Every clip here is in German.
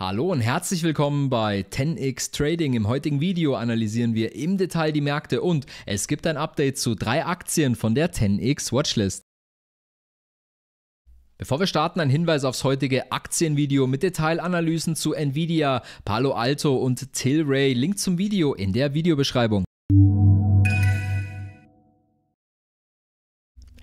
Hallo und herzlich willkommen bei 10x Trading. Im heutigen Video analysieren wir im Detail die Märkte und es gibt ein Update zu drei Aktien von der 10x Watchlist. Bevor wir starten, ein Hinweis aufs heutige Aktienvideo mit Detailanalysen zu Nvidia, Palo Alto und Tilray. Link zum Video in der Videobeschreibung.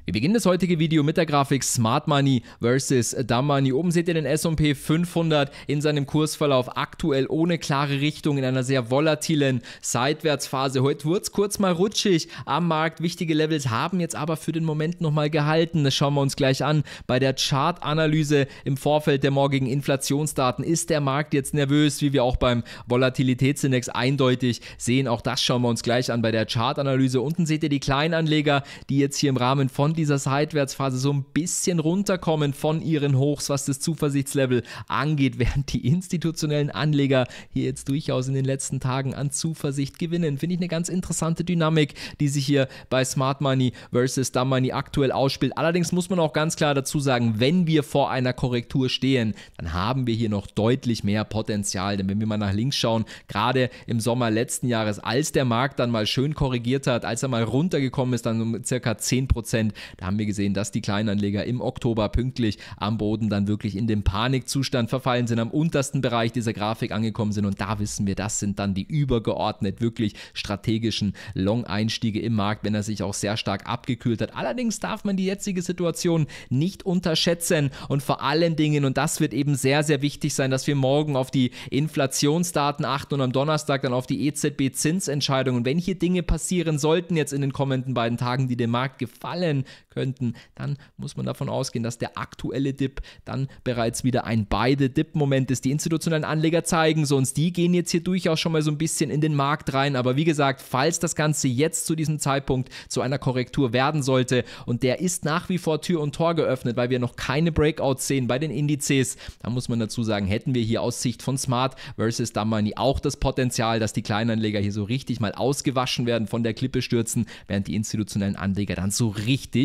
Wir beginnen das heutige Video mit der Grafik Smart Money vs. Dumb Money. Oben seht ihr den S&P 500 in seinem Kursverlauf aktuell ohne klare Richtung in einer sehr volatilen Seitwärtsphase. Heute wurde es kurz mal rutschig am Markt. Wichtige Levels haben jetzt aber für den Moment nochmal gehalten. Das schauen wir uns gleich an. Bei der Chart-Analyse im Vorfeld der morgigen Inflationsdaten ist der Markt jetzt nervös, wie wir auch beim Volatilitätsindex eindeutig sehen. Auch das schauen wir uns gleich an bei der Chart-Analyse. Unten seht ihr die Kleinanleger, die jetzt hier im Rahmen von dieser Seitwärtsphase so ein bisschen runterkommen von ihren Hochs, was das Zuversichtslevel angeht, während die institutionellen Anleger hier jetzt durchaus in den letzten Tagen an Zuversicht gewinnen. Finde ich eine ganz interessante Dynamik, die sich hier bei Smart Money versus Dumb Money aktuell ausspielt. Allerdings muss man auch ganz klar dazu sagen, wenn wir vor einer Korrektur stehen, dann haben wir hier noch deutlich mehr Potenzial. Denn wenn wir mal nach links schauen, gerade im Sommer letzten Jahres, als der Markt dann mal schön korrigiert hat, als er mal runtergekommen ist, dann um circa 10 Prozent, da haben wir gesehen, dass die Kleinanleger im Oktober pünktlich am Boden dann wirklich in den Panikzustand verfallen sind, am untersten Bereich dieser Grafik angekommen sind und da wissen wir, das sind dann die übergeordnet wirklich strategischen Long-Einstiege im Markt, wenn er sich auch sehr stark abgekühlt hat. Allerdings darf man die jetzige Situation nicht unterschätzen und vor allen Dingen, und das wird eben sehr, sehr wichtig sein, dass wir morgen auf die Inflationsdaten achten und am Donnerstag dann auf die EZB-Zinsentscheidung. Und wenn hier Dinge passieren sollten jetzt in den kommenden beiden Tagen, die dem Markt gefallen könnten, dann muss man davon ausgehen, dass der aktuelle Dip dann bereits wieder ein beide Dip-Moment ist. Die institutionellen Anleger zeigen sonst, die gehen jetzt hier durchaus schon mal so ein bisschen in den Markt rein. Aber wie gesagt, falls das Ganze jetzt zu diesem Zeitpunkt zu einer Korrektur werden sollte und der ist nach wie vor Tür und Tor geöffnet, weil wir noch keine Breakouts sehen bei den Indizes, dann muss man dazu sagen, hätten wir hier aus Sicht von Smart versus Damani auch das Potenzial, dass die Kleinanleger hier so richtig mal ausgewaschen werden, von der Klippe stürzen, während die institutionellen Anleger dann so richtig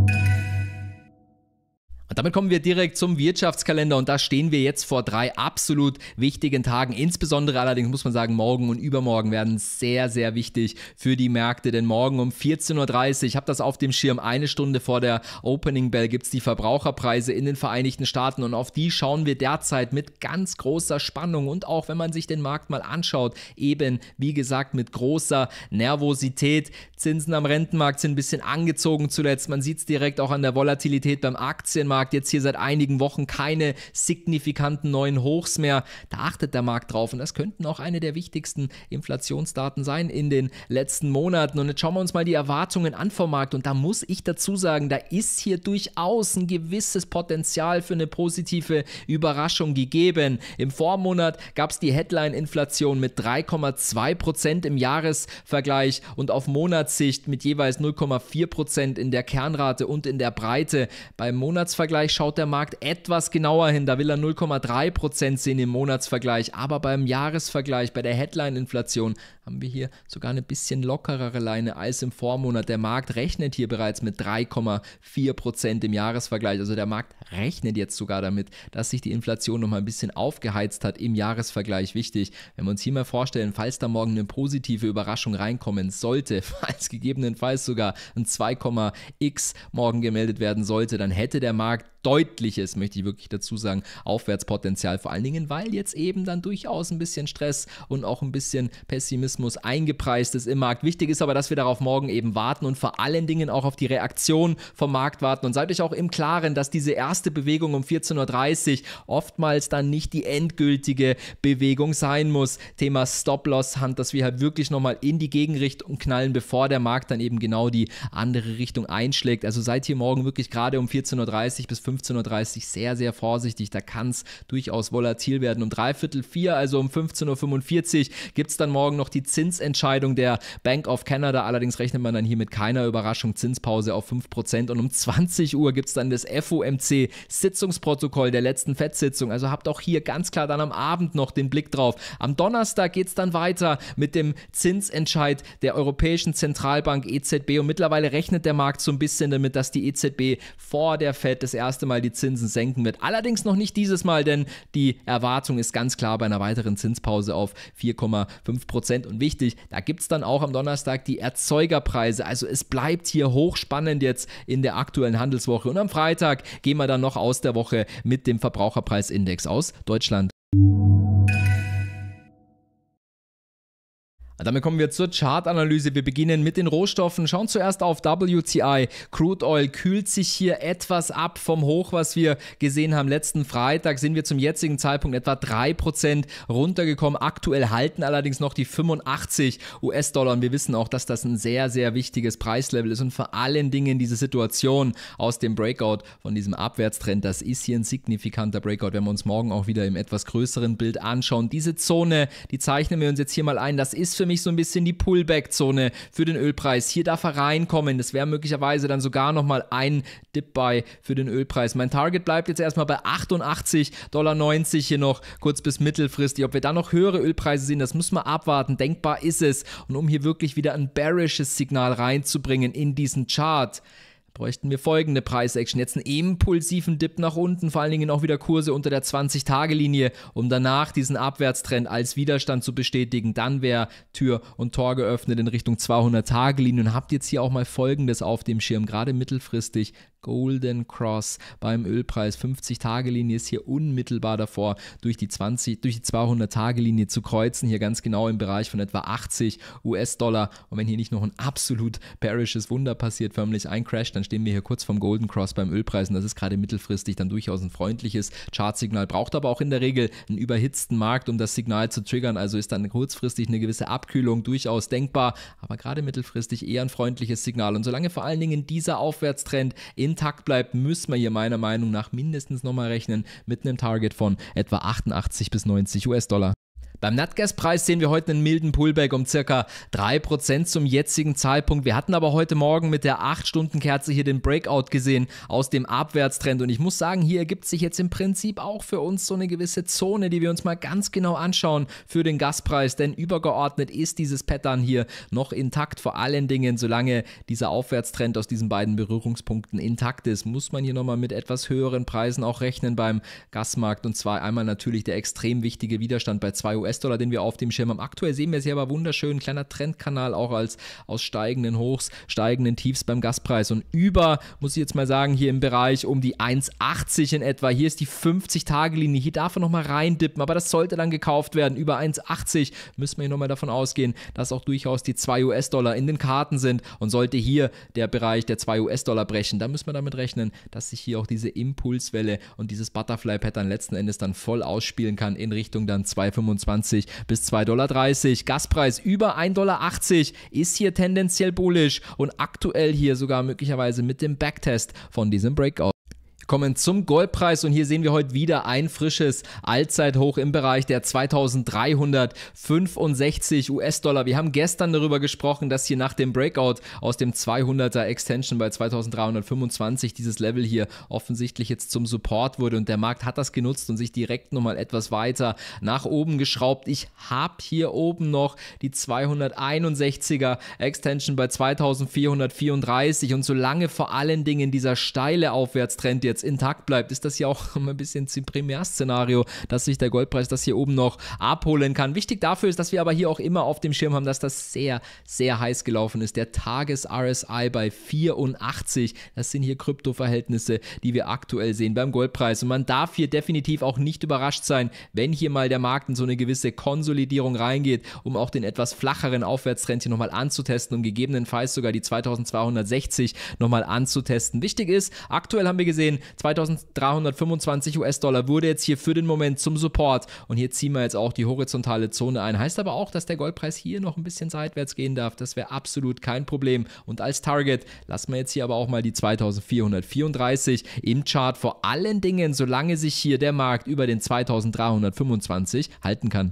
Und damit kommen wir direkt zum Wirtschaftskalender und da stehen wir jetzt vor drei absolut wichtigen Tagen. Insbesondere allerdings muss man sagen, morgen und übermorgen werden sehr, sehr wichtig für die Märkte, denn morgen um 14.30 Uhr, ich habe das auf dem Schirm, eine Stunde vor der Opening Bell gibt es die Verbraucherpreise in den Vereinigten Staaten und auf die schauen wir derzeit mit ganz großer Spannung und auch wenn man sich den Markt mal anschaut, eben wie gesagt mit großer Nervosität. Zinsen am Rentenmarkt sind ein bisschen angezogen zuletzt, man sieht es direkt auch an der Volatilität beim Aktienmarkt. Aktienmarkt jetzt hier seit einigen Wochen keine signifikanten neuen Hochs mehr. Da achtet der Markt drauf und das könnten auch eine der wichtigsten Inflationsdaten sein in den letzten Monaten. Und jetzt schauen wir uns mal die Erwartungen an vom Markt und da muss ich dazu sagen, da ist hier durchaus ein gewisses Potenzial für eine positive Überraschung gegeben. Im Vormonat gab es die Headline-Inflation mit 3,2 Prozent im Jahresvergleich und auf Monatssicht mit jeweils 0,4 Prozent in der Kernrate und in der Breite. Beim Monatsvergleich Monatsvergleich schaut der Markt etwas genauer hin. Da will er 0,3% sehen im Monatsvergleich. Aber beim Jahresvergleich, bei der Headline-Inflation, haben wir hier sogar eine bisschen lockerere Leine als im Vormonat. Der Markt rechnet hier bereits mit 3,4% im Jahresvergleich. Also der Markt rechnet jetzt sogar damit, dass sich die Inflation nochmal ein bisschen aufgeheizt hat im Jahresvergleich. Wichtig, wenn wir uns hier mal vorstellen, falls da morgen eine positive Überraschung reinkommen sollte, falls gegebenenfalls sogar ein 2,x morgen gemeldet werden sollte, dann hätte der Markt back deutliches, möchte ich wirklich dazu sagen, Aufwärtspotenzial. Vor allen Dingen, weil jetzt eben dann durchaus ein bisschen Stress und auch ein bisschen Pessimismus eingepreist ist im Markt. Wichtig ist aber, dass wir darauf morgen eben warten und vor allen Dingen auch auf die Reaktion vom Markt warten. Und seid euch auch im Klaren, dass diese erste Bewegung um 14.30 Uhr oftmals dann nicht die endgültige Bewegung sein muss. Thema Stop-Loss-Hand, dass wir halt wirklich nochmal in die Gegenrichtung knallen, bevor der Markt dann eben genau die andere Richtung einschlägt. Also seid hier morgen wirklich gerade um 14.30 Uhr bis 15 15.30 Uhr sehr, sehr vorsichtig. Da kann es durchaus volatil werden. Um dreiviertel vier, also um 15.45 Uhr, gibt es dann morgen noch die Zinsentscheidung der Bank of Canada. Allerdings rechnet man dann hier mit keiner Überraschung. Zinspause auf 5%. Und um 20 Uhr gibt es dann das FOMC-Sitzungsprotokoll der letzten FED-Sitzung. Also habt auch hier ganz klar dann am Abend noch den Blick drauf. Am Donnerstag geht es dann weiter mit dem Zinsentscheid der Europäischen Zentralbank EZB. Und mittlerweile rechnet der Markt so ein bisschen damit, dass die EZB vor der FED das erste erste Mal die Zinsen senken wird. Allerdings noch nicht dieses Mal, denn die Erwartung ist ganz klar bei einer weiteren Zinspause auf 4,5 Prozent. Und wichtig, da gibt es dann auch am Donnerstag die Erzeugerpreise. Also es bleibt hier hochspannend jetzt in der aktuellen Handelswoche. Und am Freitag gehen wir dann noch aus der Woche mit dem Verbraucherpreisindex aus Deutschland. Damit kommen wir zur Chartanalyse. Wir beginnen mit den Rohstoffen. Schauen zuerst auf WTI. Crude Oil kühlt sich hier etwas ab vom Hoch, was wir gesehen haben. Letzten Freitag sind wir zum jetzigen Zeitpunkt etwa 3% runtergekommen. Aktuell halten allerdings noch die 85 US-Dollar. Und wir wissen auch, dass das ein sehr, sehr wichtiges Preislevel ist. Und vor allen Dingen diese Situation aus dem Breakout von diesem Abwärtstrend, das ist hier ein signifikanter Breakout. Wenn wir uns morgen auch wieder im etwas größeren Bild anschauen. Diese Zone, die zeichnen wir uns jetzt hier mal ein. Das ist für mich nämlich so ein bisschen die Pullback-Zone für den Ölpreis. Hier darf er reinkommen. Das wäre möglicherweise dann sogar nochmal ein Dip-Buy für den Ölpreis. Mein Target bleibt jetzt erstmal bei 88,90 Dollar hier noch kurz bis mittelfristig. Ob wir da noch höhere Ölpreise sehen, das muss man abwarten. Denkbar ist es. Und um hier wirklich wieder ein bearishes Signal reinzubringen in diesen Chart, bräuchten wir folgende Preisaction. Jetzt einen impulsiven Dip nach unten, vor allen Dingen auch wieder Kurse unter der 20-Tage-Linie, um danach diesen Abwärtstrend als Widerstand zu bestätigen. Dann wäre Tür und Tor geöffnet in Richtung 200-Tage-Linie. Und habt jetzt hier auch mal Folgendes auf dem Schirm, gerade mittelfristig. Golden Cross beim Ölpreis. 50-Tage-Linie ist hier unmittelbar davor, durch die, 20, durch die 200-Tage-Linie zu kreuzen. Hier ganz genau im Bereich von etwa 80 US-Dollar. Und wenn hier nicht noch ein absolut perishes Wunder passiert, förmlich ein Crash, dann stehen wir hier kurz vom Golden Cross beim Ölpreis. Und das ist gerade mittelfristig dann durchaus ein freundliches Chartsignal. Braucht aber auch in der Regel einen überhitzten Markt, um das Signal zu triggern. Also ist dann kurzfristig eine gewisse Abkühlung durchaus denkbar. Aber gerade mittelfristig eher ein freundliches Signal. Und solange vor allen Dingen dieser Aufwärtstrend in intakt bleibt, müssen wir hier meiner Meinung nach mindestens nochmal rechnen mit einem Target von etwa 88 bis 90 US-Dollar. Beim natgas sehen wir heute einen milden Pullback um circa 3% zum jetzigen Zeitpunkt. Wir hatten aber heute Morgen mit der 8-Stunden-Kerze hier den Breakout gesehen aus dem Abwärtstrend. Und ich muss sagen, hier ergibt sich jetzt im Prinzip auch für uns so eine gewisse Zone, die wir uns mal ganz genau anschauen für den Gaspreis. Denn übergeordnet ist dieses Pattern hier noch intakt. Vor allen Dingen, solange dieser Aufwärtstrend aus diesen beiden Berührungspunkten intakt ist, muss man hier nochmal mit etwas höheren Preisen auch rechnen beim Gasmarkt. Und zwar einmal natürlich der extrem wichtige Widerstand bei 2 US US-Dollar, den wir auf dem Schirm haben. Aktuell sehen wir sie aber wunderschön. Kleiner Trendkanal auch als aus steigenden Hochs, steigenden Tiefs beim Gaspreis. Und über, muss ich jetzt mal sagen, hier im Bereich um die 1,80 in etwa. Hier ist die 50-Tage-Linie. Hier darf man nochmal reindippen, aber das sollte dann gekauft werden. Über 1,80 müssen wir hier nochmal davon ausgehen, dass auch durchaus die 2 US-Dollar in den Karten sind. Und sollte hier der Bereich der 2 US-Dollar brechen, dann müssen wir damit rechnen, dass sich hier auch diese Impulswelle und dieses Butterfly-Pattern letzten Endes dann voll ausspielen kann in Richtung dann 2,25 bis 2,30 Dollar. Gaspreis über 1,80 Dollar ist hier tendenziell bullisch und aktuell hier sogar möglicherweise mit dem Backtest von diesem Breakout kommen zum Goldpreis und hier sehen wir heute wieder ein frisches Allzeithoch im Bereich der 2365 US-Dollar. Wir haben gestern darüber gesprochen, dass hier nach dem Breakout aus dem 200er Extension bei 2325 dieses Level hier offensichtlich jetzt zum Support wurde und der Markt hat das genutzt und sich direkt nochmal etwas weiter nach oben geschraubt. Ich habe hier oben noch die 261er Extension bei 2434 und solange vor allen Dingen dieser steile Aufwärtstrend jetzt jetzt intakt bleibt, ist das ja auch ein bisschen zum Primärszenario, dass sich der Goldpreis das hier oben noch abholen kann. Wichtig dafür ist, dass wir aber hier auch immer auf dem Schirm haben, dass das sehr, sehr heiß gelaufen ist. Der Tages-RSI bei 84, das sind hier Kryptoverhältnisse, die wir aktuell sehen beim Goldpreis. Und man darf hier definitiv auch nicht überrascht sein, wenn hier mal der Markt in so eine gewisse Konsolidierung reingeht, um auch den etwas flacheren Aufwärtstrend hier nochmal anzutesten und gegebenenfalls sogar die 2260 nochmal anzutesten. Wichtig ist, aktuell haben wir gesehen, 2325 US-Dollar wurde jetzt hier für den Moment zum Support und hier ziehen wir jetzt auch die horizontale Zone ein. Heißt aber auch, dass der Goldpreis hier noch ein bisschen seitwärts gehen darf. Das wäre absolut kein Problem. Und als Target lassen wir jetzt hier aber auch mal die 2434 im Chart. Vor allen Dingen, solange sich hier der Markt über den 2325 halten kann.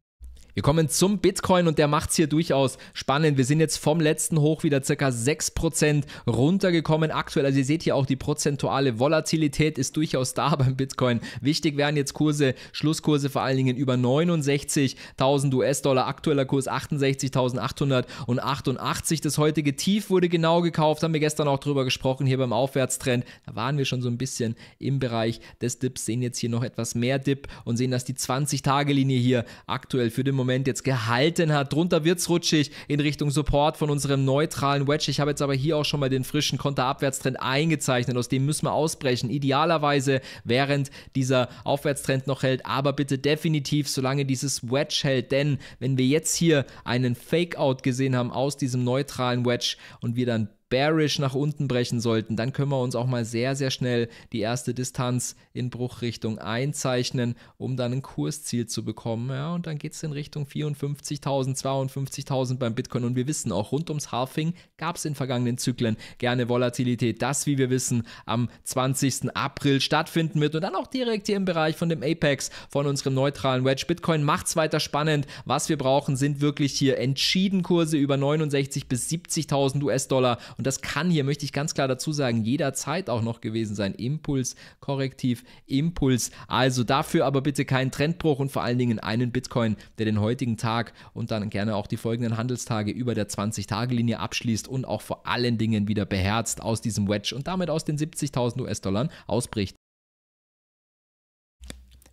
Wir kommen zum Bitcoin und der macht es hier durchaus spannend. Wir sind jetzt vom letzten Hoch wieder circa 6% runtergekommen aktuell. Also ihr seht hier auch die prozentuale Volatilität ist durchaus da beim Bitcoin. Wichtig wären jetzt Kurse, Schlusskurse vor allen Dingen über 69.000 US-Dollar, aktueller Kurs 68.888. Das heutige Tief wurde genau gekauft, haben wir gestern auch drüber gesprochen, hier beim Aufwärtstrend. Da waren wir schon so ein bisschen im Bereich des Dips, sehen jetzt hier noch etwas mehr Dip und sehen, dass die 20-Tage-Linie hier aktuell für den Moment Moment jetzt gehalten hat. Drunter wird es rutschig in Richtung Support von unserem neutralen Wedge. Ich habe jetzt aber hier auch schon mal den frischen Konterabwärtstrend eingezeichnet. Aus dem müssen wir ausbrechen. Idealerweise während dieser Aufwärtstrend noch hält, aber bitte definitiv, solange dieses Wedge hält. Denn wenn wir jetzt hier einen Fakeout gesehen haben aus diesem neutralen Wedge und wir dann bearish nach unten brechen sollten, dann können wir uns auch mal sehr, sehr schnell die erste Distanz in Bruchrichtung einzeichnen, um dann ein Kursziel zu bekommen. Ja, und dann geht es in Richtung 54.000, 52.000 beim Bitcoin. Und wir wissen auch, rund ums Halving gab es in vergangenen Zyklen gerne Volatilität. Das, wie wir wissen, am 20. April stattfinden wird und dann auch direkt hier im Bereich von dem Apex, von unserem neutralen Wedge. Bitcoin macht es weiter spannend. Was wir brauchen, sind wirklich hier entschieden Kurse über 69.000 bis 70.000 US-Dollar und das kann hier, möchte ich ganz klar dazu sagen, jederzeit auch noch gewesen sein. Impuls, Korrektiv, Impuls. Also dafür aber bitte keinen Trendbruch und vor allen Dingen einen Bitcoin, der den heutigen Tag und dann gerne auch die folgenden Handelstage über der 20-Tage-Linie abschließt und auch vor allen Dingen wieder beherzt aus diesem Wedge und damit aus den 70.000 US-Dollar ausbricht.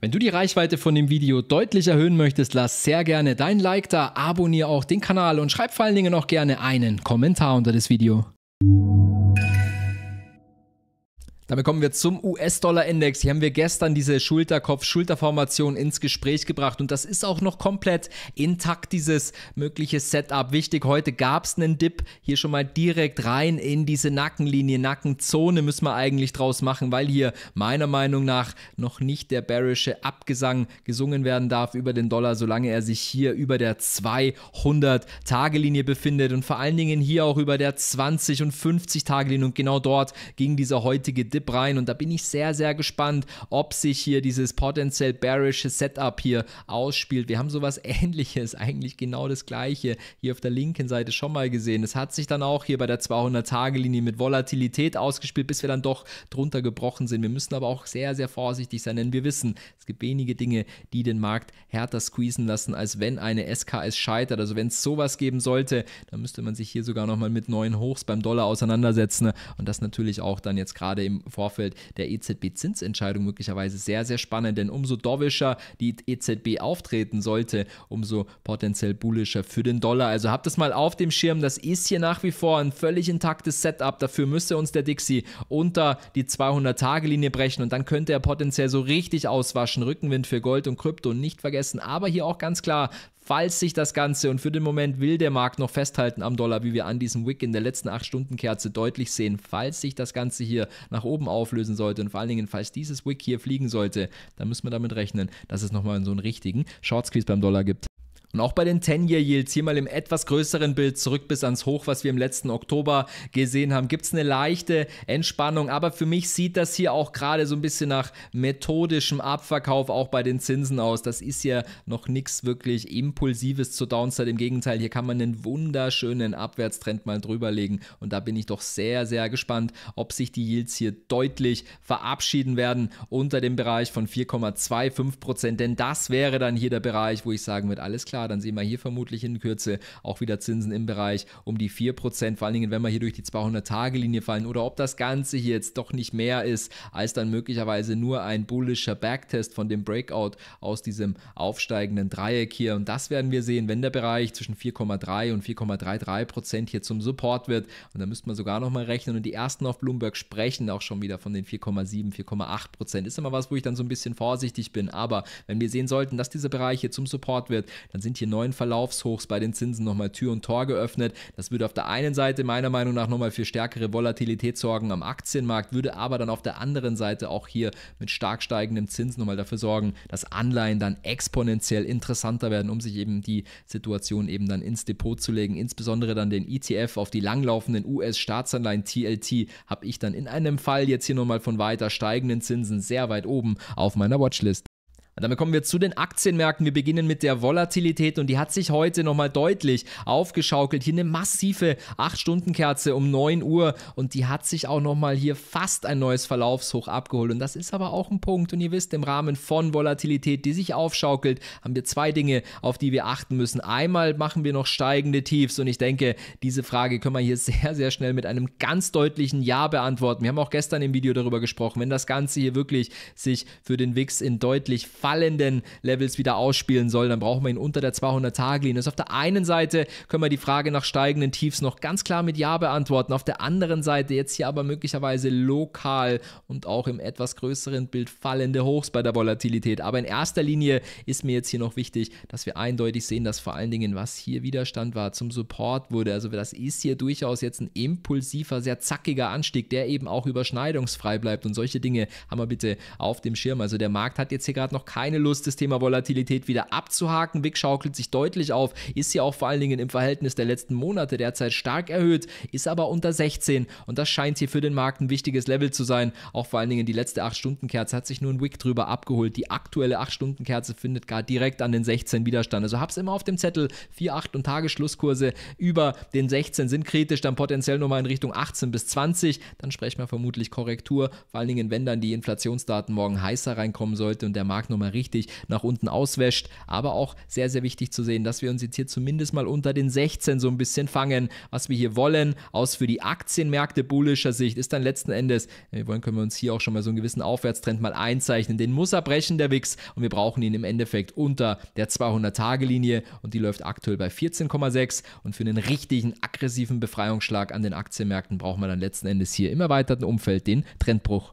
Wenn du die Reichweite von dem Video deutlich erhöhen möchtest, lass sehr gerne dein Like da, abonniere auch den Kanal und schreib vor allen Dingen auch gerne einen Kommentar unter das Video. you Damit kommen wir zum US-Dollar-Index. Hier haben wir gestern diese Schulterkopf-Schulterformation ins Gespräch gebracht und das ist auch noch komplett intakt, dieses mögliche Setup. Wichtig, heute gab es einen Dip hier schon mal direkt rein in diese Nackenlinie, Nackenzone müssen wir eigentlich draus machen, weil hier meiner Meinung nach noch nicht der bearische Abgesang gesungen werden darf über den Dollar, solange er sich hier über der 200-Tage-Linie befindet und vor allen Dingen hier auch über der 20- und 50-Tage-Linie und genau dort ging dieser heutige Dip Dip rein und da bin ich sehr, sehr gespannt, ob sich hier dieses potenziell bearish Setup hier ausspielt. Wir haben sowas ähnliches, eigentlich genau das gleiche hier auf der linken Seite schon mal gesehen. Es hat sich dann auch hier bei der 200-Tage-Linie mit Volatilität ausgespielt, bis wir dann doch drunter gebrochen sind. Wir müssen aber auch sehr, sehr vorsichtig sein, denn wir wissen, es gibt wenige Dinge, die den Markt härter squeezen lassen, als wenn eine SKS scheitert. Also wenn es sowas geben sollte, dann müsste man sich hier sogar nochmal mit neuen Hochs beim Dollar auseinandersetzen ne? und das natürlich auch dann jetzt gerade im Vorfeld der EZB-Zinsentscheidung möglicherweise sehr, sehr spannend, denn umso dovischer die EZB auftreten sollte, umso potenziell bullischer für den Dollar. Also habt es mal auf dem Schirm, das ist hier nach wie vor ein völlig intaktes Setup. Dafür müsste uns der Dixie unter die 200-Tage-Linie brechen und dann könnte er potenziell so richtig auswaschen. Rückenwind für Gold und Krypto nicht vergessen. Aber hier auch ganz klar, falls sich das Ganze und für den Moment will der Markt noch festhalten am Dollar, wie wir an diesem Wick in der letzten 8-Stunden-Kerze deutlich sehen, falls sich das Ganze hier nach oben auflösen sollte und vor allen Dingen, falls dieses Wick hier fliegen sollte, dann müssen wir damit rechnen, dass es nochmal so einen richtigen Short Squeeze beim Dollar gibt. Und auch bei den 10-Year Yields, hier mal im etwas größeren Bild zurück bis ans Hoch, was wir im letzten Oktober gesehen haben, gibt es eine leichte Entspannung. Aber für mich sieht das hier auch gerade so ein bisschen nach methodischem Abverkauf auch bei den Zinsen aus. Das ist ja noch nichts wirklich Impulsives zur Downside. Im Gegenteil, hier kann man einen wunderschönen Abwärtstrend mal drüberlegen. Und da bin ich doch sehr, sehr gespannt, ob sich die Yields hier deutlich verabschieden werden unter dem Bereich von 4,25 Denn das wäre dann hier der Bereich, wo ich sagen würde, alles klar, dann sehen wir hier vermutlich in Kürze auch wieder Zinsen im Bereich um die 4%, vor allen Dingen, wenn wir hier durch die 200-Tage-Linie fallen oder ob das Ganze hier jetzt doch nicht mehr ist, als dann möglicherweise nur ein bullischer Backtest von dem Breakout aus diesem aufsteigenden Dreieck hier. Und das werden wir sehen, wenn der Bereich zwischen 4,3 und 4,33 hier zum Support wird. Und da müsste man sogar nochmal rechnen. Und die ersten auf Bloomberg sprechen auch schon wieder von den 4,7, 4,8 Ist immer was, wo ich dann so ein bisschen vorsichtig bin. Aber wenn wir sehen sollten, dass dieser Bereich hier zum Support wird, dann sind sind hier neuen Verlaufshochs bei den Zinsen nochmal Tür und Tor geöffnet. Das würde auf der einen Seite meiner Meinung nach nochmal für stärkere Volatilität sorgen am Aktienmarkt, würde aber dann auf der anderen Seite auch hier mit stark steigendem Zins nochmal dafür sorgen, dass Anleihen dann exponentiell interessanter werden, um sich eben die Situation eben dann ins Depot zu legen. Insbesondere dann den ETF auf die langlaufenden US-Staatsanleihen TLT habe ich dann in einem Fall jetzt hier nochmal von weiter steigenden Zinsen sehr weit oben auf meiner Watchlist. Und damit kommen wir zu den Aktienmärkten. Wir beginnen mit der Volatilität und die hat sich heute nochmal deutlich aufgeschaukelt. Hier eine massive 8-Stunden-Kerze um 9 Uhr und die hat sich auch nochmal hier fast ein neues Verlaufshoch abgeholt. Und das ist aber auch ein Punkt. Und ihr wisst, im Rahmen von Volatilität, die sich aufschaukelt, haben wir zwei Dinge, auf die wir achten müssen. Einmal machen wir noch steigende Tiefs und ich denke, diese Frage können wir hier sehr, sehr schnell mit einem ganz deutlichen Ja beantworten. Wir haben auch gestern im Video darüber gesprochen, wenn das Ganze hier wirklich sich für den WIX in deutlich fallenden Levels wieder ausspielen soll, dann brauchen wir ihn unter der 200-Tage-Linie. Also auf der einen Seite können wir die Frage nach steigenden Tiefs noch ganz klar mit Ja beantworten, auf der anderen Seite jetzt hier aber möglicherweise lokal und auch im etwas größeren Bild fallende Hochs bei der Volatilität. Aber in erster Linie ist mir jetzt hier noch wichtig, dass wir eindeutig sehen, dass vor allen Dingen, was hier Widerstand war, zum Support wurde. Also das ist hier durchaus jetzt ein impulsiver, sehr zackiger Anstieg, der eben auch überschneidungsfrei bleibt. Und solche Dinge haben wir bitte auf dem Schirm. Also der Markt hat jetzt hier gerade noch keine keine Lust, das Thema Volatilität wieder abzuhaken. WIG schaukelt sich deutlich auf, ist ja auch vor allen Dingen im Verhältnis der letzten Monate derzeit stark erhöht, ist aber unter 16 und das scheint hier für den Markt ein wichtiges Level zu sein. Auch vor allen Dingen die letzte 8-Stunden-Kerze hat sich nur ein WIG drüber abgeholt. Die aktuelle 8-Stunden-Kerze findet gar direkt an den 16 Widerstand. Also hab's immer auf dem Zettel. 4, 8 und Tagesschlusskurse über den 16 sind kritisch, dann potenziell nochmal in Richtung 18 bis 20. Dann sprechen wir vermutlich Korrektur, vor allen Dingen wenn dann die Inflationsdaten morgen heißer reinkommen sollte und der Markt nochmal nochmal richtig nach unten auswäscht. Aber auch sehr, sehr wichtig zu sehen, dass wir uns jetzt hier zumindest mal unter den 16 so ein bisschen fangen, was wir hier wollen. Aus für die Aktienmärkte bullischer Sicht ist dann letzten Endes, wenn wir wollen, können wir uns hier auch schon mal so einen gewissen Aufwärtstrend mal einzeichnen. Den muss er brechen, der Wix. Und wir brauchen ihn im Endeffekt unter der 200-Tage-Linie. Und die läuft aktuell bei 14,6. Und für einen richtigen aggressiven Befreiungsschlag an den Aktienmärkten brauchen wir dann letzten Endes hier im erweiterten Umfeld den Trendbruch.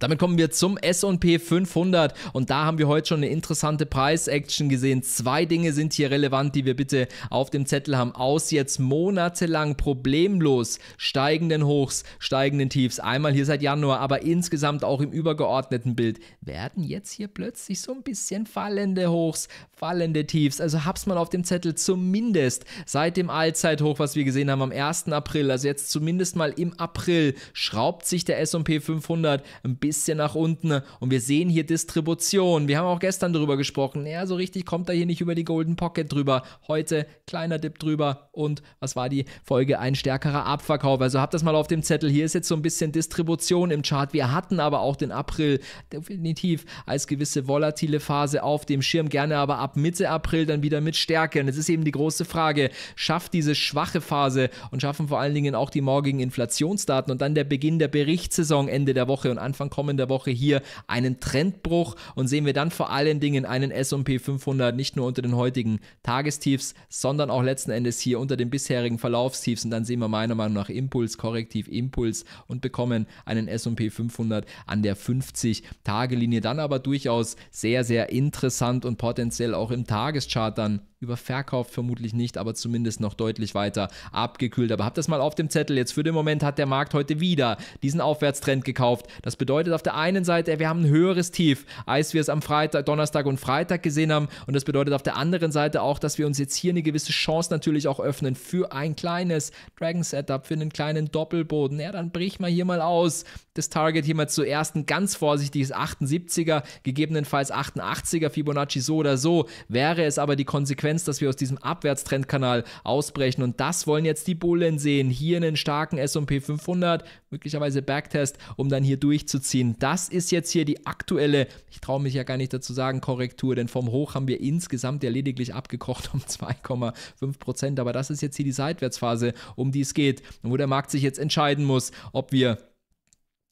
Damit kommen wir zum S&P 500 und da haben wir heute schon eine interessante Preis-Action gesehen. Zwei Dinge sind hier relevant, die wir bitte auf dem Zettel haben. Aus jetzt monatelang problemlos steigenden Hochs, steigenden Tiefs, einmal hier seit Januar, aber insgesamt auch im übergeordneten Bild, werden jetzt hier plötzlich so ein bisschen fallende Hochs, fallende Tiefs. Also hab's mal auf dem Zettel zumindest seit dem Allzeithoch, was wir gesehen haben am 1. April, also jetzt zumindest mal im April, schraubt sich der S&P 500 ein bisschen nach unten. Und wir sehen hier Distribution. Wir haben auch gestern darüber gesprochen. Ja, so richtig kommt er hier nicht über die Golden Pocket drüber. Heute kleiner Dip drüber. Und was war die Folge? Ein stärkerer Abverkauf. Also habt das mal auf dem Zettel. Hier ist jetzt so ein bisschen Distribution im Chart. Wir hatten aber auch den April definitiv als gewisse volatile Phase auf dem Schirm. Gerne aber ab Mitte April dann wieder mit Stärke. Und es ist eben die große Frage, schafft diese schwache Phase und schaffen vor allen Dingen auch die morgigen Inflationsdaten und dann der Beginn der Berichtssaison Ende der Woche und Anfang kommender Woche hier einen Trendbruch und sehen wir dann vor allen Dingen einen S&P 500 nicht nur unter den heutigen Tagestiefs, sondern auch letzten Endes hier unter den bisherigen Verlaufstiefs und dann sehen wir meiner Meinung nach Impuls, Korrektiv, Impuls und bekommen einen S&P 500 an der 50-Tage-Linie, dann aber durchaus sehr, sehr interessant und potenziell auch im Tageschart dann über vermutlich nicht, aber zumindest noch deutlich weiter abgekühlt. Aber habt das mal auf dem Zettel. Jetzt für den Moment hat der Markt heute wieder diesen Aufwärtstrend gekauft. Das bedeutet auf der einen Seite, wir haben ein höheres Tief, als wir es am Freitag, Donnerstag und Freitag gesehen haben. Und das bedeutet auf der anderen Seite auch, dass wir uns jetzt hier eine gewisse Chance natürlich auch öffnen für ein kleines Dragon-Setup, für einen kleinen Doppelboden. Ja, dann brich mal hier mal aus. Das Target hier mal zuerst ein ganz vorsichtiges 78er, gegebenenfalls 88er Fibonacci so oder so. Wäre es aber die Konsequenz, Fans, dass wir aus diesem Abwärtstrendkanal ausbrechen. Und das wollen jetzt die Bullen sehen. Hier einen starken SP 500, möglicherweise Backtest, um dann hier durchzuziehen. Das ist jetzt hier die aktuelle, ich traue mich ja gar nicht dazu sagen, Korrektur, denn vom Hoch haben wir insgesamt ja lediglich abgekocht um 2,5 Aber das ist jetzt hier die Seitwärtsphase, um die es geht und wo der Markt sich jetzt entscheiden muss, ob wir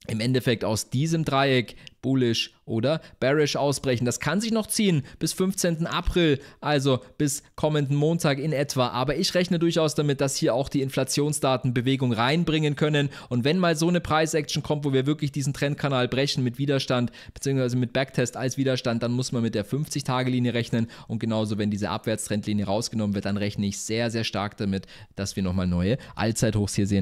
im Endeffekt aus diesem Dreieck bullish oder bearish ausbrechen. Das kann sich noch ziehen bis 15. April, also bis kommenden Montag in etwa. Aber ich rechne durchaus damit, dass hier auch die Inflationsdaten Bewegung reinbringen können. Und wenn mal so eine Price-Action kommt, wo wir wirklich diesen Trendkanal brechen mit Widerstand bzw. mit Backtest als Widerstand, dann muss man mit der 50-Tage-Linie rechnen. Und genauso, wenn diese Abwärtstrendlinie rausgenommen wird, dann rechne ich sehr, sehr stark damit, dass wir nochmal neue Allzeithochs hier sehen.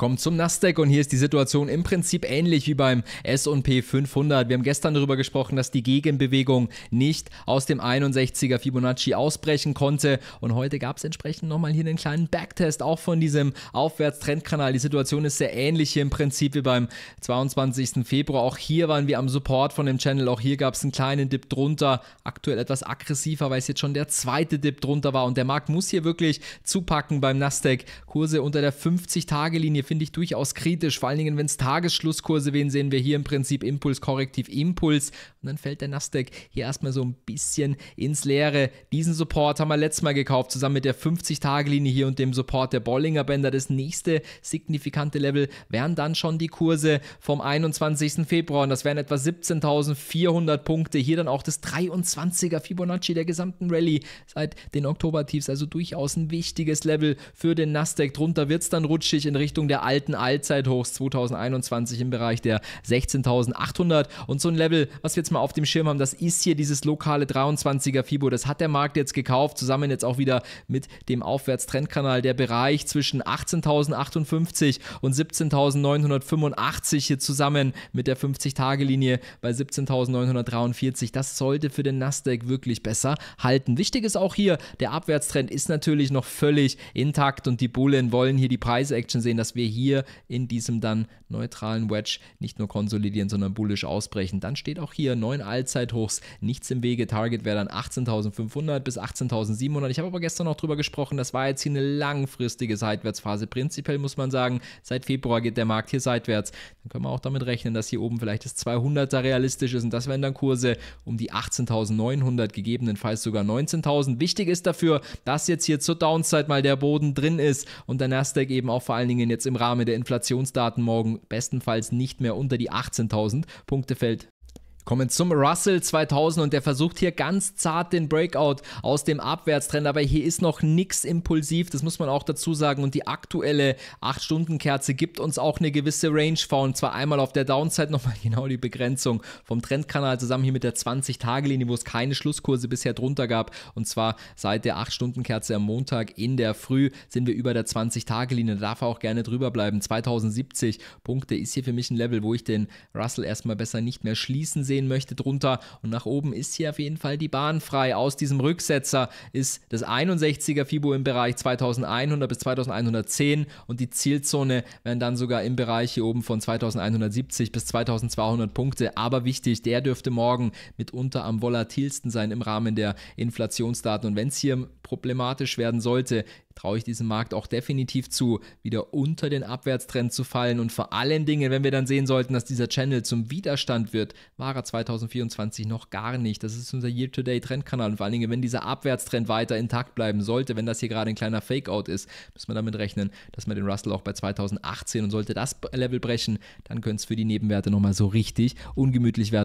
Kommen zum Nasdaq und hier ist die Situation im Prinzip ähnlich wie beim S&P 500. Wir haben gestern darüber gesprochen, dass die Gegenbewegung nicht aus dem 61er Fibonacci ausbrechen konnte und heute gab es entsprechend nochmal hier einen kleinen Backtest auch von diesem Aufwärtstrendkanal. Die Situation ist sehr ähnlich hier im Prinzip wie beim 22. Februar. Auch hier waren wir am Support von dem Channel, auch hier gab es einen kleinen Dip drunter, aktuell etwas aggressiver, weil es jetzt schon der zweite Dip drunter war und der Markt muss hier wirklich zupacken beim Nasdaq. Kurse unter der 50-Tage-Linie finde ich durchaus kritisch. Vor allen Dingen, wenn es Tagesschlusskurse wählen, sehen wir hier im Prinzip Impuls, Korrektiv, Impuls. Und dann fällt der Nasdaq hier erstmal so ein bisschen ins Leere. Diesen Support haben wir letztes Mal gekauft, zusammen mit der 50-Tage-Linie hier und dem Support der Bollinger Bänder. Das nächste signifikante Level wären dann schon die Kurse vom 21. Februar. Und das wären etwa 17.400 Punkte. Hier dann auch das 23er Fibonacci der gesamten Rallye seit den Oktobertiefs. Also durchaus ein wichtiges Level für den Nasdaq. Drunter wird es dann rutschig in Richtung der alten Allzeithochs 2021 im Bereich der 16.800 und so ein Level, was wir jetzt mal auf dem Schirm haben, das ist hier dieses lokale 23er Fibo, das hat der Markt jetzt gekauft, zusammen jetzt auch wieder mit dem Aufwärtstrendkanal, der Bereich zwischen 18.058 und 17.985 hier zusammen mit der 50-Tage-Linie bei 17.943, das sollte für den Nasdaq wirklich besser halten. Wichtig ist auch hier, der Abwärtstrend ist natürlich noch völlig intakt und die Bullen wollen hier die Preise-Action sehen, dass wir hier in diesem dann neutralen Wedge nicht nur konsolidieren, sondern bullisch ausbrechen. Dann steht auch hier neun Allzeithochs, nichts im Wege. Target wäre dann 18.500 bis 18.700. Ich habe aber gestern noch drüber gesprochen, das war jetzt hier eine langfristige Seitwärtsphase. Prinzipiell muss man sagen, seit Februar geht der Markt hier seitwärts. Dann können wir auch damit rechnen, dass hier oben vielleicht das 200er realistisch ist und das wären dann Kurse um die 18.900, gegebenenfalls sogar 19.000. Wichtig ist dafür, dass jetzt hier zur Downside mal der Boden drin ist und der Nasdaq eben auch vor allen Dingen jetzt im im Rahmen der Inflationsdaten morgen bestenfalls nicht mehr unter die 18.000 Punkte fällt, kommen zum Russell 2000 und der versucht hier ganz zart den Breakout aus dem Abwärtstrend, aber hier ist noch nichts impulsiv, das muss man auch dazu sagen und die aktuelle 8-Stunden-Kerze gibt uns auch eine gewisse Range vor und zwar einmal auf der Downside nochmal genau die Begrenzung vom Trendkanal zusammen hier mit der 20-Tage-Linie, wo es keine Schlusskurse bisher drunter gab und zwar seit der 8-Stunden-Kerze am Montag in der Früh sind wir über der 20-Tage-Linie, da darf er auch gerne drüber bleiben, 2070 Punkte ist hier für mich ein Level, wo ich den Russell erstmal besser nicht mehr schließen sehe sehen möchte, drunter. Und nach oben ist hier auf jeden Fall die Bahn frei. Aus diesem Rücksetzer ist das 61er FIBO im Bereich 2100 bis 2110 und die Zielzone werden dann sogar im Bereich hier oben von 2170 bis 2200 Punkte. Aber wichtig, der dürfte morgen mitunter am volatilsten sein im Rahmen der Inflationsdaten. Und wenn es hier problematisch werden sollte, traue ich diesem Markt auch definitiv zu, wieder unter den Abwärtstrend zu fallen und vor allen Dingen, wenn wir dann sehen sollten, dass dieser Channel zum Widerstand wird, war er 2024 noch gar nicht. Das ist unser Year-to-Date-Trendkanal und vor allen Dingen, wenn dieser Abwärtstrend weiter intakt bleiben sollte, wenn das hier gerade ein kleiner Fake-Out ist, müssen wir damit rechnen, dass man den Russell auch bei 2018 und sollte das Level brechen, dann könnte es für die Nebenwerte nochmal so richtig ungemütlich werden.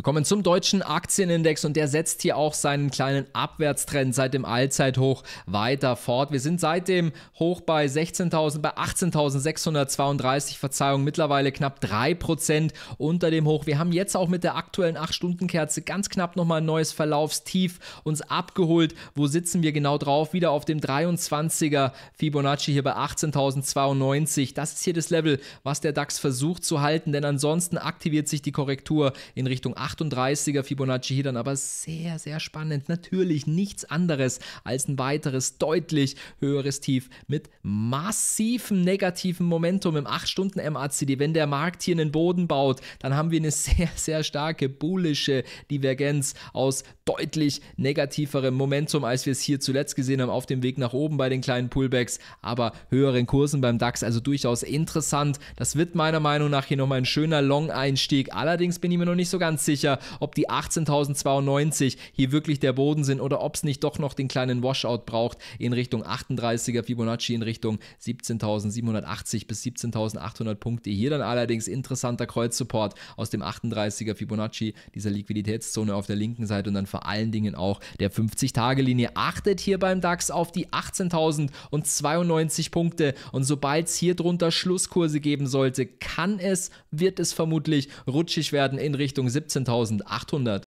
Wir kommen zum deutschen Aktienindex und der setzt hier auch seinen kleinen Abwärtstrend seit dem Allzeithoch weiter fort. Wir sind seit dem Hoch bei 16.000, bei 18.632, Verzeihung, mittlerweile knapp 3% unter dem Hoch. Wir haben jetzt auch mit der aktuellen 8-Stunden-Kerze ganz knapp nochmal ein neues Verlaufstief uns abgeholt. Wo sitzen wir genau drauf? Wieder auf dem 23er Fibonacci hier bei 18.092. Das ist hier das Level, was der DAX versucht zu halten, denn ansonsten aktiviert sich die Korrektur in Richtung 8. 38er Fibonacci hier dann aber sehr, sehr spannend. Natürlich nichts anderes als ein weiteres deutlich höheres Tief mit massivem negativen Momentum im 8-Stunden-MACD. Wenn der Markt hier einen Boden baut, dann haben wir eine sehr, sehr starke bullische Divergenz aus deutlich negativerem Momentum, als wir es hier zuletzt gesehen haben, auf dem Weg nach oben bei den kleinen Pullbacks, aber höheren Kursen beim DAX, also durchaus interessant. Das wird meiner Meinung nach hier nochmal ein schöner Long-Einstieg. Allerdings bin ich mir noch nicht so ganz sicher unsicher, ob die 18.092 hier wirklich der Boden sind oder ob es nicht doch noch den kleinen Washout braucht in Richtung 38er Fibonacci, in Richtung 17.780 bis 17.800 Punkte. Hier dann allerdings interessanter Kreuzsupport aus dem 38er Fibonacci, dieser Liquiditätszone auf der linken Seite und dann vor allen Dingen auch der 50-Tage-Linie. Achtet hier beim DAX auf die 18.092 Punkte und sobald es hier drunter Schlusskurse geben sollte, kann es, wird es vermutlich rutschig werden in Richtung 17. 19.800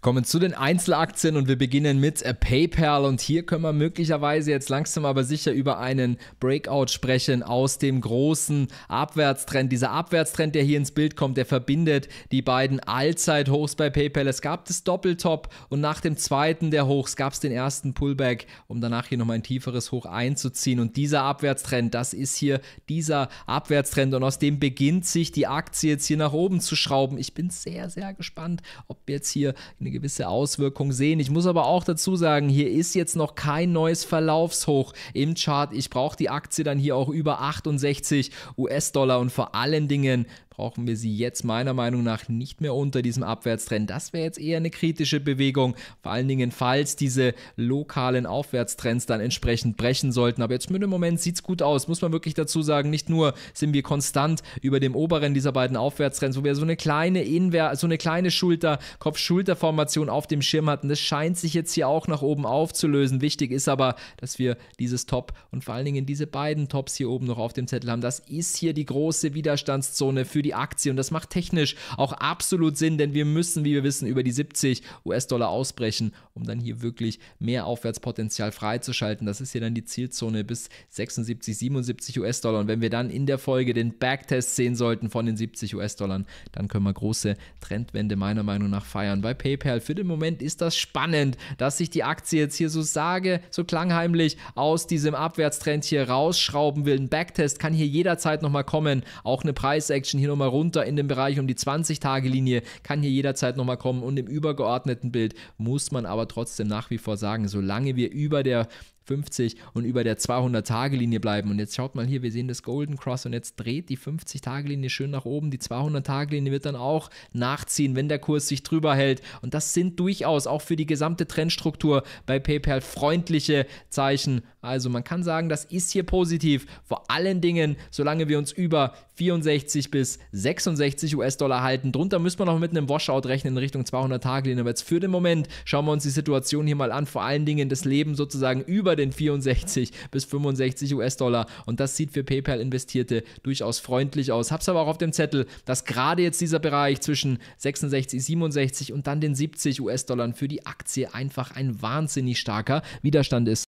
kommen zu den Einzelaktien und wir beginnen mit äh, PayPal und hier können wir möglicherweise jetzt langsam aber sicher über einen Breakout sprechen aus dem großen Abwärtstrend. Dieser Abwärtstrend, der hier ins Bild kommt, der verbindet die beiden Allzeithochs bei PayPal. Es gab das Doppeltop und nach dem zweiten der Hochs gab es den ersten Pullback, um danach hier nochmal ein tieferes Hoch einzuziehen und dieser Abwärtstrend, das ist hier dieser Abwärtstrend und aus dem beginnt sich die Aktie jetzt hier nach oben zu schrauben. Ich bin sehr, sehr gespannt, ob jetzt hier eine eine gewisse Auswirkung sehen. Ich muss aber auch dazu sagen, hier ist jetzt noch kein neues Verlaufshoch im Chart. Ich brauche die Aktie dann hier auch über 68 US-Dollar und vor allen Dingen brauchen wir sie jetzt meiner Meinung nach nicht mehr unter diesem Abwärtstrend. Das wäre jetzt eher eine kritische Bewegung, vor allen Dingen falls diese lokalen Aufwärtstrends dann entsprechend brechen sollten. Aber jetzt mit dem Moment sieht es gut aus, muss man wirklich dazu sagen. Nicht nur sind wir konstant über dem oberen dieser beiden Aufwärtstrends, wo wir so eine kleine Inver so eine kleine Schulter, Kopf-Schulter-Formation auf dem Schirm hatten. Das scheint sich jetzt hier auch nach oben aufzulösen. Wichtig ist aber, dass wir dieses Top und vor allen Dingen diese beiden Tops hier oben noch auf dem Zettel haben. Das ist hier die große Widerstandszone für die die Aktie und das macht technisch auch absolut Sinn, denn wir müssen, wie wir wissen, über die 70 US-Dollar ausbrechen, um dann hier wirklich mehr Aufwärtspotenzial freizuschalten. Das ist hier dann die Zielzone bis 76, 77 US-Dollar und wenn wir dann in der Folge den Backtest sehen sollten von den 70 US-Dollar, dann können wir große Trendwende meiner Meinung nach feiern. Bei PayPal für den Moment ist das spannend, dass sich die Aktie jetzt hier so sage, so klangheimlich aus diesem Abwärtstrend hier rausschrauben will. Ein Backtest kann hier jederzeit nochmal kommen, auch eine Preisaction hier nochmal nochmal runter in den Bereich um die 20-Tage-Linie, kann hier jederzeit nochmal kommen und im übergeordneten Bild muss man aber trotzdem nach wie vor sagen, solange wir über der 50 und über der 200-Tage-Linie bleiben. Und jetzt schaut mal hier, wir sehen das Golden Cross und jetzt dreht die 50-Tage-Linie schön nach oben. Die 200-Tage-Linie wird dann auch nachziehen, wenn der Kurs sich drüber hält. Und das sind durchaus auch für die gesamte Trendstruktur bei PayPal freundliche Zeichen. Also man kann sagen, das ist hier positiv. Vor allen Dingen, solange wir uns über 64 bis 66 US-Dollar halten. Drunter müssen wir noch mit einem Washout rechnen in Richtung 200-Tage-Linie. Aber jetzt für den Moment schauen wir uns die Situation hier mal an. Vor allen Dingen das Leben sozusagen über den 64 bis 65 US-Dollar. Und das sieht für PayPal-Investierte durchaus freundlich aus. Hab's aber auch auf dem Zettel, dass gerade jetzt dieser Bereich zwischen 66, 67 und dann den 70 US-Dollar für die Aktie einfach ein wahnsinnig starker Widerstand ist.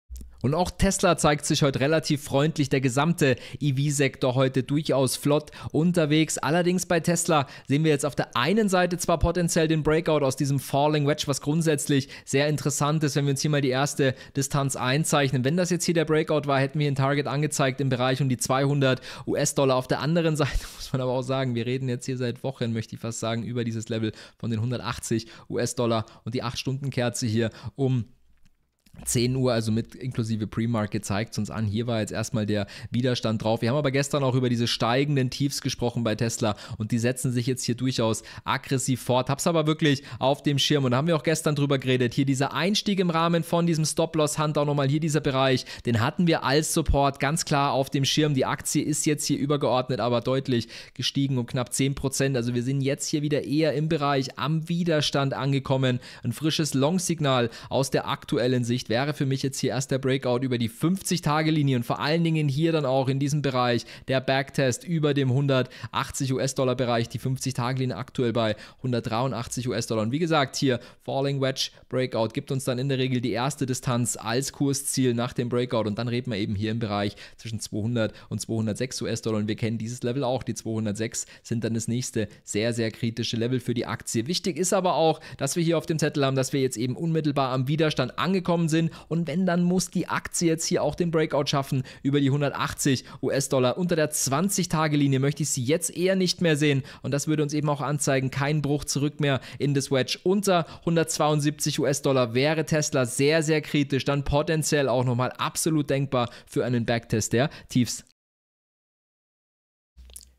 Und auch Tesla zeigt sich heute relativ freundlich. Der gesamte EV-Sektor heute durchaus flott unterwegs. Allerdings bei Tesla sehen wir jetzt auf der einen Seite zwar potenziell den Breakout aus diesem Falling Wedge, was grundsätzlich sehr interessant ist, wenn wir uns hier mal die erste Distanz einzeichnen. Wenn das jetzt hier der Breakout war, hätten wir ein Target angezeigt im Bereich um die 200 US-Dollar. Auf der anderen Seite muss man aber auch sagen, wir reden jetzt hier seit Wochen, möchte ich fast sagen, über dieses Level von den 180 US-Dollar und die 8-Stunden-Kerze hier um 10 Uhr, also mit inklusive Pre-Market, zeigt es uns an. Hier war jetzt erstmal der Widerstand drauf. Wir haben aber gestern auch über diese steigenden Tiefs gesprochen bei Tesla und die setzen sich jetzt hier durchaus aggressiv fort. Hab's aber wirklich auf dem Schirm und da haben wir auch gestern drüber geredet. Hier dieser Einstieg im Rahmen von diesem Stop-Loss-Hunter, nochmal hier dieser Bereich, den hatten wir als Support ganz klar auf dem Schirm. Die Aktie ist jetzt hier übergeordnet, aber deutlich gestiegen um knapp 10%. Also wir sind jetzt hier wieder eher im Bereich am Widerstand angekommen. Ein frisches Long-Signal aus der aktuellen Sicht Sicht wäre für mich jetzt hier erst der Breakout über die 50-Tage-Linie und vor allen Dingen hier dann auch in diesem Bereich der Backtest über dem 180 US-Dollar-Bereich, die 50-Tage-Linie aktuell bei 183 US-Dollar. Und wie gesagt, hier Falling Wedge Breakout gibt uns dann in der Regel die erste Distanz als Kursziel nach dem Breakout und dann reden wir eben hier im Bereich zwischen 200 und 206 US-Dollar und wir kennen dieses Level auch. Die 206 sind dann das nächste sehr, sehr kritische Level für die Aktie. Wichtig ist aber auch, dass wir hier auf dem Zettel haben, dass wir jetzt eben unmittelbar am Widerstand angekommen sind sind. Und wenn, dann muss die Aktie jetzt hier auch den Breakout schaffen über die 180 US-Dollar. Unter der 20-Tage-Linie möchte ich sie jetzt eher nicht mehr sehen. Und das würde uns eben auch anzeigen, kein Bruch zurück mehr in das Wedge. Unter 172 US-Dollar wäre Tesla sehr, sehr kritisch. Dann potenziell auch nochmal absolut denkbar für einen Backtest der Tiefs.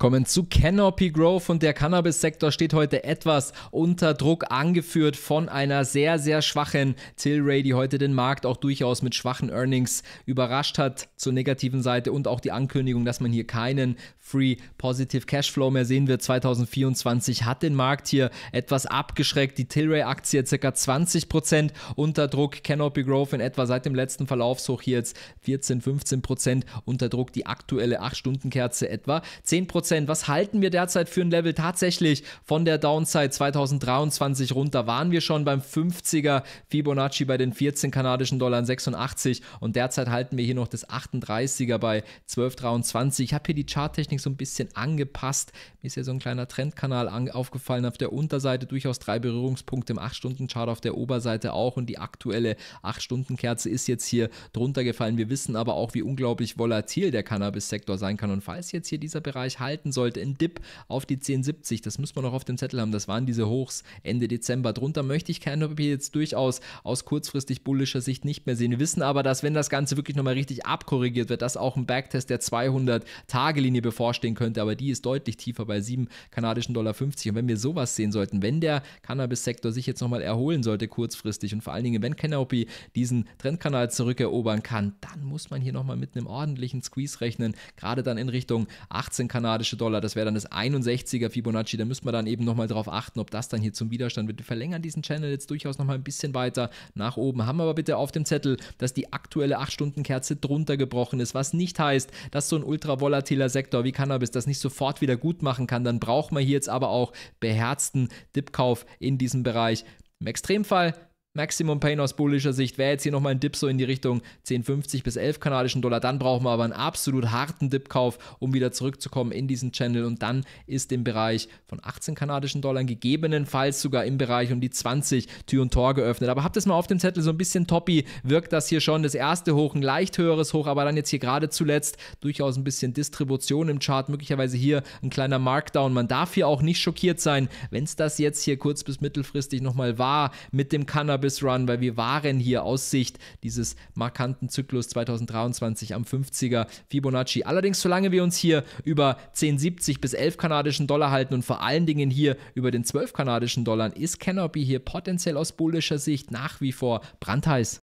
Kommen zu Canopy Growth und der Cannabis-Sektor steht heute etwas unter Druck, angeführt von einer sehr, sehr schwachen Tilray, die heute den Markt auch durchaus mit schwachen Earnings überrascht hat zur negativen Seite und auch die Ankündigung, dass man hier keinen Free Positive Cashflow mehr sehen wird. 2024 hat den Markt hier etwas abgeschreckt. Die Tilray-Aktie ca. 20% unter Druck. Canopy Growth in etwa seit dem letzten Verlaufshoch hier jetzt 14, 15% unter Druck. Die aktuelle 8-Stunden-Kerze etwa 10%. Prozent. Was halten wir derzeit für ein Level tatsächlich von der Downside 2023 runter? Waren wir schon beim 50er Fibonacci bei den 14 kanadischen Dollar 86 und derzeit halten wir hier noch das 38er bei 12,23. Ich habe hier die Charttechnik so ein bisschen angepasst. Mir ist ja so ein kleiner Trendkanal aufgefallen auf der Unterseite, durchaus drei Berührungspunkte im 8-Stunden-Chart auf der Oberseite auch und die aktuelle 8-Stunden-Kerze ist jetzt hier drunter gefallen. Wir wissen aber auch, wie unglaublich volatil der Cannabis-Sektor sein kann und falls jetzt hier dieser Bereich halten halten sollte, ein Dip auf die 1070, das muss man noch auf dem Zettel haben, das waren diese Hochs Ende Dezember. Drunter möchte ich Canopy jetzt durchaus aus kurzfristig bullischer Sicht nicht mehr sehen. Wir wissen aber, dass wenn das Ganze wirklich nochmal richtig abkorrigiert wird, dass auch ein Backtest der 200-Tage-Linie bevorstehen könnte, aber die ist deutlich tiefer bei 7 kanadischen Dollar 50. Und wenn wir sowas sehen sollten, wenn der Cannabis-Sektor sich jetzt nochmal erholen sollte kurzfristig und vor allen Dingen, wenn Canopy diesen Trendkanal zurückerobern kann, dann muss man hier nochmal mit einem ordentlichen Squeeze rechnen, gerade dann in Richtung 18 kanadische amerikanische Dollar. Das wäre dann das 61er Fibonacci. Da müsste man dann eben nochmal drauf achten, ob das dann hier zum Widerstand wird. Wir verlängern diesen Channel jetzt durchaus nochmal ein bisschen weiter nach oben. Haben aber bitte auf dem Zettel, dass die aktuelle 8-Stunden-Kerze drunter gebrochen ist, was nicht heißt, dass so ein ultra volatiler Sektor wie Cannabis das nicht sofort wieder gut machen kann. Dann braucht man hier jetzt aber auch beherzten Dipkauf in diesem Bereich. Im Extremfall Maximum Pain aus bullischer Sicht wäre jetzt hier nochmal ein Dip so in die Richtung 10,50 bis 11 kanadischen Dollar. Dann brauchen wir aber einen absolut harten Dip-Kauf, um wieder zurückzukommen in diesen Channel. Und dann ist im Bereich von 18 kanadischen Dollar gegebenenfalls sogar im Bereich um die 20 Tür und Tor geöffnet. Aber habt es mal auf dem Zettel so ein bisschen toppi, wirkt das hier schon. Das erste Hoch, ein leicht höheres Hoch, aber dann jetzt hier gerade zuletzt durchaus ein bisschen Distribution im Chart, möglicherweise hier ein kleiner Markdown. Man darf hier auch nicht schockiert sein, wenn es das jetzt hier kurz bis mittelfristig nochmal war mit dem Cannabis Cannabis Run, weil wir waren hier aus Sicht dieses markanten Zyklus 2023 am 50er Fibonacci. Allerdings, solange wir uns hier über 10,70 bis 11 kanadischen Dollar halten und vor allen Dingen hier über den 12 kanadischen Dollar, ist Canopy hier potenziell aus bullischer Sicht nach wie vor brandheiß.